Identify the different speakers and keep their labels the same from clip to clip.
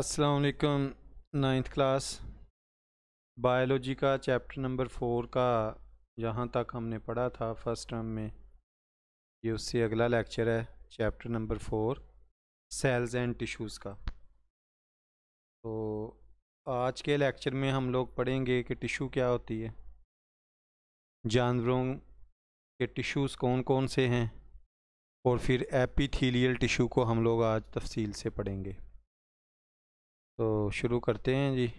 Speaker 1: अस्सलाम वालेकुम ninth class biology का चैप्टर नंबर फोर का यहाँ तक हमने पढ़ा था फर्स्ट टर्म में ये उससे अगला लेक्चर है chapter number four cells and tissues का तो आज के लेक्चर में हम लोग पढ़ेंगे कि टिशू क्या होती है जानवरों के टिश्यूज़ कौन कौन से हैं और फिर एपीथीलियल टिशू को हम लोग आज तफसील से पढ़ेंगे तो शुरू करते हैं जी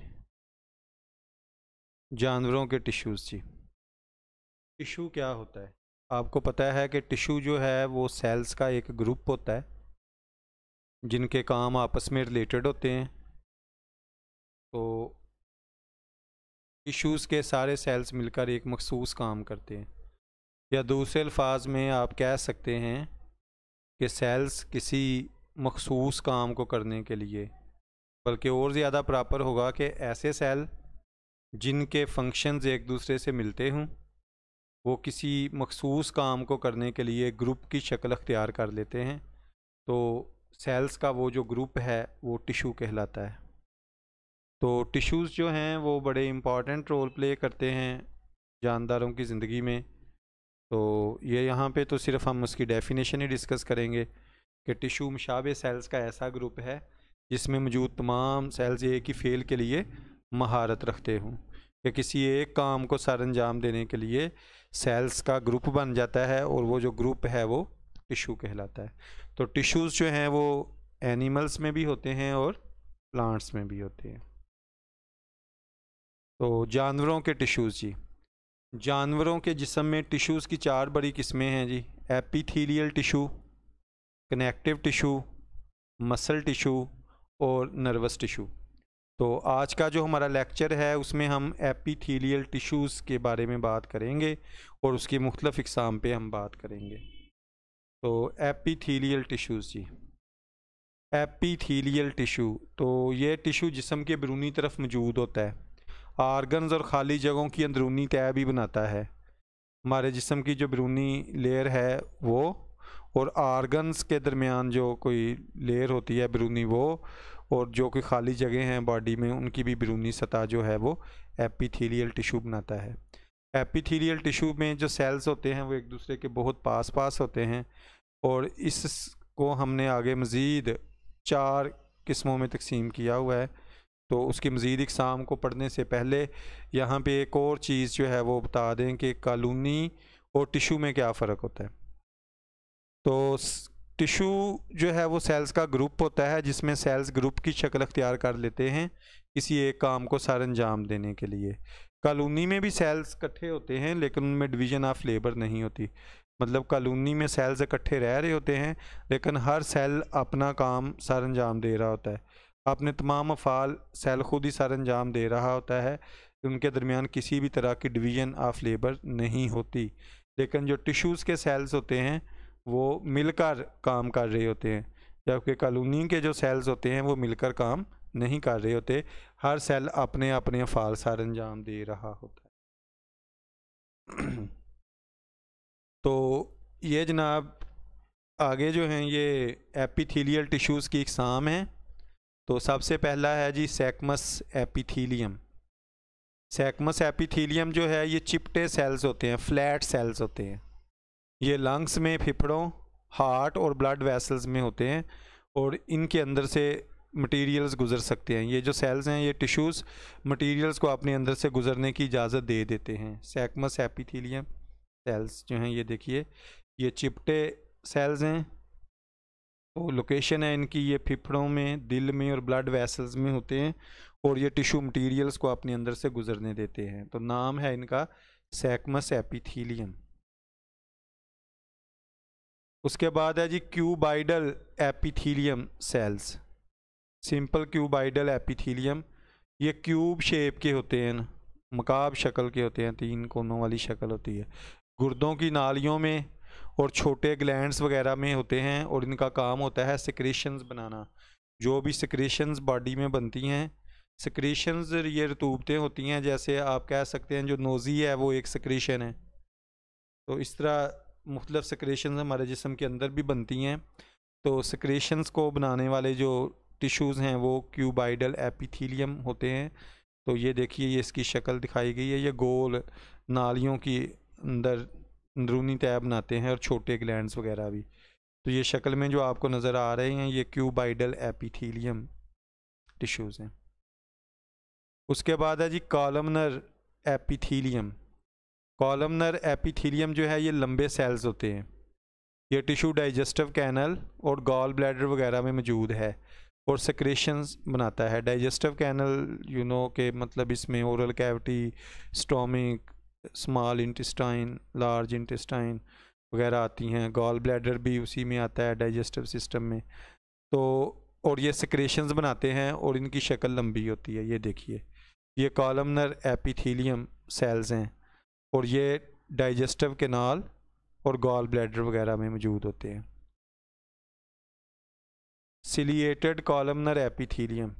Speaker 1: जानवरों के टिश्यूज़ जी टिश्यू क्या होता है आपको पता है कि टिश्यू जो है वो सेल्स का एक ग्रुप होता है जिनके काम आपस में रिलेटेड होते हैं तो टिश्यूज़ के सारे सेल्स मिलकर एक मखसूस काम करते हैं या दूसरे अल्फाज में आप कह सकते हैं कि सेल्स किसी मखसूस काम को करने के लिए बल्कि और ज़्यादा प्रॉपर होगा कि ऐसे सेल जिनके फंक्शंस एक दूसरे से मिलते हों वो किसी मखसूस काम को करने के लिए ग्रुप की शक्ल अख्तियार कर लेते हैं तो सेल्स का वो जो ग्रुप है वो टिशू कहलाता है तो टिश्यूज़ जो हैं वो बड़े इम्पॉर्टेंट रोल प्ले करते हैं जानदारों की ज़िंदगी में तो ये यहाँ पे तो सिर्फ हम उसकी डेफिनेशन ही डिस्कस करेंगे कि टिशू मशाब सेल्स का ऐसा ग्रुप है जिसमें मौजूद तमाम सेल्स एक ही फेल के लिए महारत रखते हों या किसी एक काम को सर अंजाम देने के लिए सेल्स का ग्रुप बन जाता है और वो जो ग्रुप है वो टिशू कहलाता है तो टिशूज़ जो हैं वो एनिमल्स में भी होते हैं और प्लांट्स में भी होते हैं तो जानवरों के टिशूज़ जी जानवरों के जिसम में टिशूज़ की चार बड़ी किस्में हैं जी epithelial tissue connective tissue muscle tissue और नर्वस टिशू तो आज का जो हमारा लेक्चर है उसमें हम एपीथीलियल टिश्यूज़ के बारे में बात करेंगे और उसके मुख्तफ इकसाम पे हम बात करेंगे तो एपीथीलियल टिश्यूज़ जी एपीथीलियल टिशू तो ये टिशू जिसम के बरूनी तरफ मौजूद होता है आर्गन्स और खाली जगहों की अंदरूनी तय भी बनाता है हमारे जिसम की जो बरूनी लेयर है वो और आर्गन्स के दरमियान जो कोई लेयर होती है बिरूनी वो और जो कोई खाली जगह हैं बॉडी में उनकी भी बिरूनी सतह जो है वो एपीथीलियल टिशू बनाता है एपीथीलियल टिशू में जो सेल्स होते हैं वो एक दूसरे के बहुत पास पास होते हैं और इसको हमने आगे मज़ीद चार किस्मों में तकसीम किया हुआ है तो उसकी मज़ीद इकसाम को पढ़ने से पहले यहाँ पे एक और चीज़ जो है वो बता दें कि कॉलोनी और टिशू में क्या फ़र्क होता है तो टिशू जो है वो सेल्स का ग्रुप होता है जिसमें सेल्स ग्रुप की शक्ल अख्तियार कर लेते हैं किसी एक काम को सर अंजाम देने के लिए कॉलोनी में भी सेल्स इकट्ठे होते हैं लेकिन उनमें डिवीजन ऑफ लेबर नहीं होती मतलब कॉलोनी में सेल्स इकट्ठे रह रहे होते हैं लेकिन हर सेल अपना काम सर अंजाम दे रहा होता है अपने तमाम अफ़ाल सेल खुद ही सर अंजाम दे रहा होता है उनके दरमियान किसी भी तरह की डिवीज़न ऑफ लेबर नहीं होती लेकिन जो टिश्यूज़ के सेल्स होते हैं वो मिलकर काम कर रहे होते हैं जबकि कॉलोनी के जो सेल्स होते हैं वो मिलकर काम नहीं कर रहे होते हर सेल अपने अपने फाल सर अंजाम दे रहा होता है तो ये जनाब आगे जो हैं ये एपिथेलियल टिश्यूज़ की इकसाम हैं तो सबसे पहला है जी सैकमस एपिथेलियम सैकमस एपिथेलियम जो है ये चिपटे सेल्स होते हैं फ्लैट सेल्स होते हैं ये लंग्स में फिफड़ों हार्ट और ब्लड वेसल्स में होते हैं और इनके अंदर से मटेरियल्स गुजर सकते हैं ये जो सेल्स हैं ये टिश्यूज़ मटेरियल्स को अपने अंदर से गुजरने की इजाज़त दे देते हैं सैकमस एपिथीलियम सेल्स जो हैं ये देखिए ये चिपटे सेल्स हैं तो लोकेशन है इनकी ये फिफड़ों में दिल में और ब्लड वेसल्स में होते हैं और ये टिशू मटीरियल्स को अपने अंदर से गुजरने देते हैं तो नाम है इनका सैकमस एपीथीलियम उसके बाद है जी cuboidal epithelium cells simple cuboidal epithelium ये क्यूब शेप के होते हैं मकाब शक्ल के होते हैं तीन कोनों वाली शक्ल होती है गुर्दों की नालियों में और छोटे ग्लैंड्स वगैरह में होते हैं और इनका काम होता है सिक्रेशंस बनाना जो भी सिक्रेशंस बॉडी में बनती हैं सिक्रेशंस ये रतूबतें होती हैं जैसे आप कह सकते हैं जो नोज़ी है वो एक सिक्रेशन है तो इस तरह मुख्तफ सक्रेशन हमारे जिसम के अंदर भी बनती हैं तो सक्रेशंस को बनाने वाले जो टिश्यूज़ हैं वो क्यूबाइडल एपिथीलियम होते हैं तो ये देखिए ये इसकी शक्ल दिखाई गई है ये गोल नालियों की अंदर अंदरूनी तय बनाते हैं और छोटे ग्लैंड्स वगैरह भी तो ये शक्ल में जो आपको नज़र आ रहे हैं ये क्यूबाइडल एपिथीलियम टिश्यूज़ हैं उसके बाद है जी कॉलमनर एपिथीलियम कॉलमनर एपिथीलियम जो है ये लंबे सेल्स होते हैं ये टिश्यू डाइजेस्टिव कैनल और गॉल ब्लैडर वगैरह में मौजूद है और सेक्रेशंस बनाता है डाइजेस्टिव कैनल यू नो के मतलब इसमें oral cavity stomach small intestine large intestine वगैरह आती हैं गॉल ब्लैडर भी उसी में आता है डाइजेस्टिव सिस्टम में तो और ये सेक्रेशंस बनाते हैं और इनकी शक्ल लंबी होती है ये देखिए ये कॉलमनर एपिथीलियम सेल्स हैं और ये डाइजेस्टिव केनाल और गॉल ब्लैडर वगैरह में मौजूद होते हैं सिलिएटेड कॉलमनर एपिथीलियम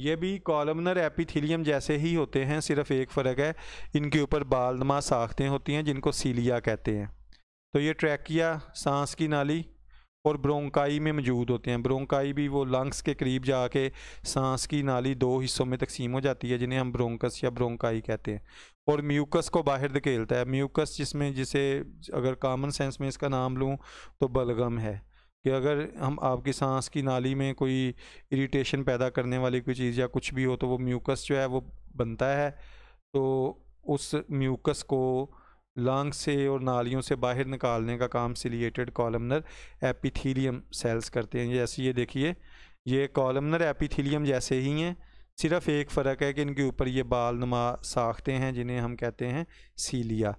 Speaker 1: ये भी कॉलमनर एपिथीलियम जैसे ही होते हैं सिर्फ एक फ़र्क है इनके ऊपर बालनमा साखते होती हैं जिनको सीलिया कहते हैं तो ये ट्रैकिया सांस की नाली और ब्रोंकाई में मौजूद होते हैं ब्रोंकाई भी वो लंग्स के करीब जाके सांस की नाली दो हिस्सों में तकसीम हो जाती है जिन्हें हम ब्रोंकस या ब्रोंकाई कहते हैं और म्यूकस को बाहर धकेलता है म्यूकस जिसमें जिसे अगर कामन सेंस में इसका नाम लूँ तो बलगम है कि अगर हम आपकी सांस की नाली में कोई इरीटेशन पैदा करने वाली कोई चीज़ या कुछ भी हो तो वो म्यूकस जो है वो बनता है तो उस म्यूकस को लंग से और नालियों से बाहर निकालने का काम सिलिएटेड कॉलमनर एपिथीलियम सेल्स करते हैं जैसे ये देखिए ये कॉलमनर एपिथीलियम जैसे ही हैं सिर्फ एक फ़र्क है कि इनके ऊपर ये बाल नुमा साखते हैं जिन्हें हम कहते हैं सीलिया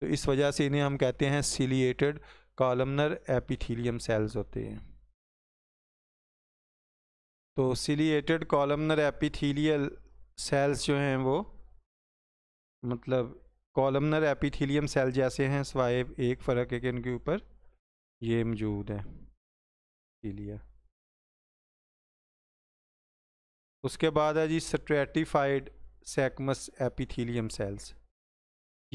Speaker 1: तो इस वजह से इन्हें हम कहते हैं सिलिएटेड कॉलमनर एपिथीलियम सेल्स होते हैं तो सिलिएटेड कॉलमनर एपिथीलियल सेल्स जो हैं वो मतलब कॉलमनर एपिथीलियम सेल जैसे हैं सवाए एक फ़र्क है कि इनके ऊपर ये मौजूद है थीलिया उसके बाद है जी स्ट्रेटिफाइड सेकमस एपिथीलियम सेल्स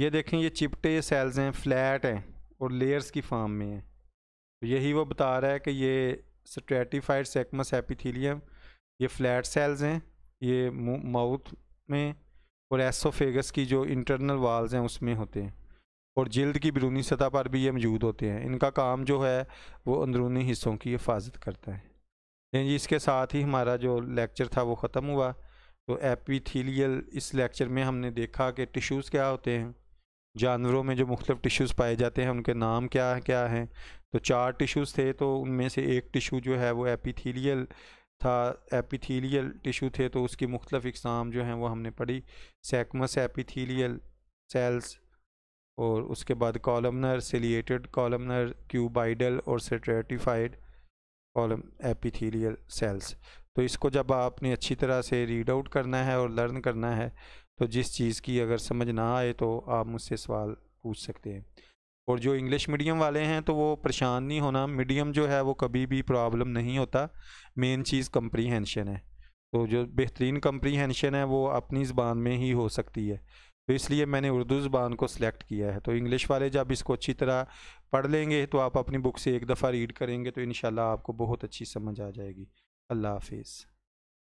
Speaker 1: ये देखें ये चिपटे सेल्स हैं फ्लैट हैं और लेयर्स की फॉर्म में हैं तो यही वो बता रहा है कि ये स्ट्रेटिफाइड सेकमस एपिथीलियम ये फ्लैट सेल्स हैं ये माउथ में और एसोफेगस की जो इंटरनल वाल्स हैं उसमें होते हैं और जल्द की बिरूनी सतह पर भी ये मौजूद होते हैं इनका काम जो है वो अंदरूनी हिस्सों की हिफाजत करता है जी इसके साथ ही हमारा जो लेक्चर था वो ख़त्म हुआ तो एपीथीलियल इस लेक्चर में हमने देखा कि टिश्यूज़ क्या होते हैं जानवरों में जो मुख्तफ टिश्यूज़ पाए जाते हैं उनके नाम क्या क्या हैं तो चार टिश्यूज़ थे तो उनमें से एक टिशू जो है वो एपीथीलियल था एपिथीलियल टिशू थे तो उसकी मुख्तफ इकसाम जो हैं वो हमने पढ़ी सैकमस एपिथीलियल सेल्स और उसके बाद कॉलमनर सिलिएटेड कॉलमनर क्यूबाइडल और सेट्रेटिफाइड कॉलम एपिथीलियल सेल्स तो इसको जब आपने अच्छी तरह से रीड आउट करना है और लर्न करना है तो जिस चीज़ की अगर समझ ना आए तो आप मुझसे सवाल पूछ सकते हैं और जो इंग्लिश मीडियम वाले हैं तो वो परेशान नहीं होना मीडियम जो है वो कभी भी प्रॉब्लम नहीं होता मेन चीज़ कंप्रीहेंशन है तो जो बेहतरीन कंप्रीहेंशन है वो अपनी ज़बान में ही हो सकती है तो इसलिए मैंने उर्दू ज़बान को सिलेक्ट किया है तो इंग्लिश वाले जब इसको अच्छी तरह पढ़ लेंगे तो आप अपनी बुक से एक दफ़ा रीड करेंगे तो इन आपको बहुत अच्छी समझ आ जाएगी अल्लाह हाफिज़